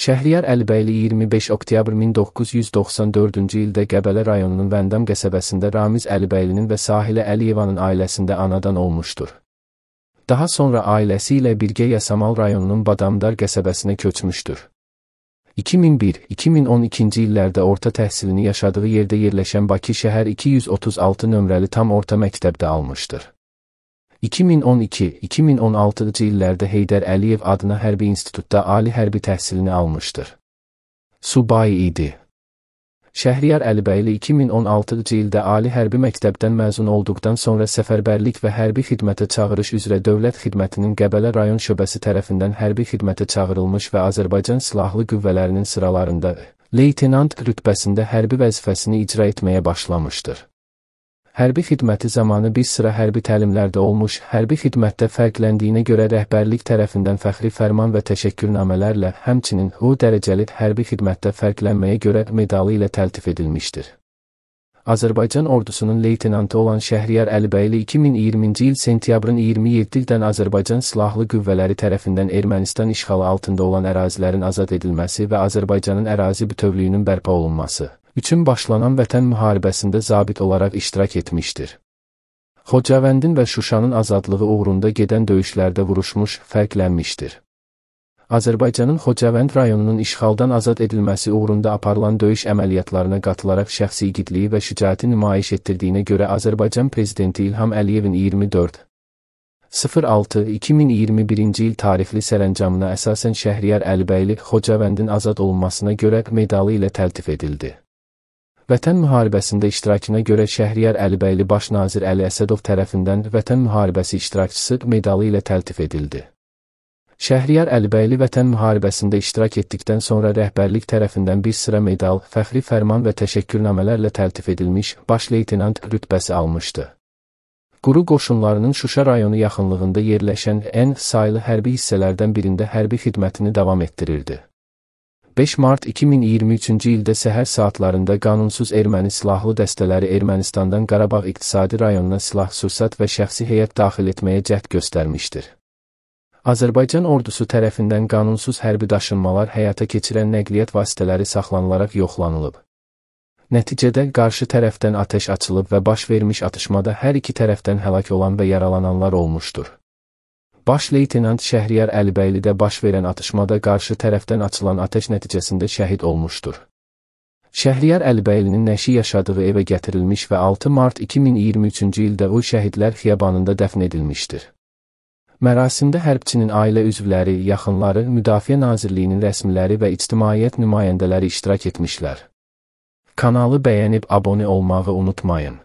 Şəhriyar Əlbəyli 25 oktyabr 1994-cü ildə Qəbələ rayonunun Vəndam qəsəbəsində Ramiz Əlbəylinin və Sahilə Əliyevanın ailəsində anadan olmuşdur. Daha sonra ailəsi ilə birgə Yasamal rayonunun Badamdar qəsəbəsinə köçmüşdür. 2001-2012-ci illərdə orta təhsilini yaşadığı yerdə yerləşən Bakı şəhər 236 nömrəli tam orta məktəbdə almışdır. 2012-2016-cı illərdə Heydər Əliyev adına hərbi institutda ali hərbi təhsilini almışdır. Subay idi. Şəhriyar Əlibəyli 2016-cı ildə Ali Hərbi Məktəbdən məzun olduqdan sonra səfərbərlik və hərbi xidmətə çağırış üzrə Dövlət Xidmətinin Qəbələ rayon şöbəsi tərəfindən hərbi xidmətə çağırılmış və Azərbaycan Silahlı Qüvvələrinin sıralarında leytenant rütbəsində hərbi vəzifəsini icra etməyə başlamışdır. Hərbi xidməti zamanı bir sıra hərbi təlimlərdə olmuş, hərbi xidmətdə fərqləndiyinə görə rəhbərlik tərəfindən fəxri fərman və təşəkkürnamələrlə, həmçinin o dərəcəli hərbi xidmətdə fərqlənməyə görə medalı ilə təltif edilmişdir. Azərbaycan ordusunun leytenantı olan Şəhriyar Əlibəyli 2020-ci il sentyabrın 27-dən Azərbaycan Silahlı Qüvvələri tərəfindən Ermənistan işğalı altında olan ərazilərin azad edilməsi və Azərbaycanın ərazi bütövlüyünün bərpa olunması üçün başlanan Vətən müharibəsində zabit olaraq iştirak etmişdir. Xocavəndin və Şuşanın azadlığı uğrunda gedən döyüşlərdə vuruşmuş, fərqlənmişdir. Azərbaycanın Xocavənd rayonunun işğaldan azad edilməsi uğrunda aparılan döyüş əməliyyatlarına qatılaraq şəxsi igidliyi və şücaəti nümayiş etdirdiyinə görə Azərbaycan Prezidenti İlham Əliyevin 24 06-2021-ci il tarixli sərəncamına əsasən Şəhriyar Əlbəyli Xocavəndin azad olunmasına görə medalı ilə təltif edildi. Vətən müharibəsində iştirakına görə Şəhriyar Əlibəyli baş nazir Əli Əsədov tərəfindən Vətən müharibəsi iştirakçısı medalı ilə təltif edildi. Şəhriyar Əlibəyli Vətən müharibəsində iştirak etdikdən sonra rəhbərlik tərəfindən bir sıra medal, fəxri fərman və təşəkkürnamələrlə təltif edilmiş baş leytenant rütbəsi almışdı. Quru qoşunlarının Şuşa rayonu yaxınlığında yerləşən N saylı hərbi hissələrdən birində hərbi xidmətini davam etdirirdi. 5 mart 2023-cü ildə səhər saatlarında qanunsuz erməni silahlı dəstələri Ermənistandan Qarabağ iqtisadi rayonuna silah, sursat və şəxsi heyət daxil etməyə cəhd göstərmişdir. Azərbaycan ordusu tərəfindən qanunsuz hərbi daşınmalar həyata keçirən nəqliyyat vasitələri saxlanılaraq yoxlanılıb. Nəticədə qarşı tərəfdən atəş açılıb və baş vermiş atışmada hər iki tərəfdən həlak olan və yaralananlar olmuşdur. Baş leytenant Şəhriyar Əlibəylidə baş verən atışmada qarşı tərəfdən açılan atəş nəticəsində şəhid olmuşdur. Şəhriyar Əlbəylinin nəşi yaşadığı evə gətirilmiş və 6 mart 2023-cü ildə o şəhidlər xiyabanında dəfn edilmişdir. Mərasimdə hərbçinin ailə üzvləri, yaxınları, Müdafiə Nazirliyinin rəsmiləri və ictimaiyyət nümayəndələri iştirak etmişlər. Kanalı bəyənib abunə olmağı unutmayın.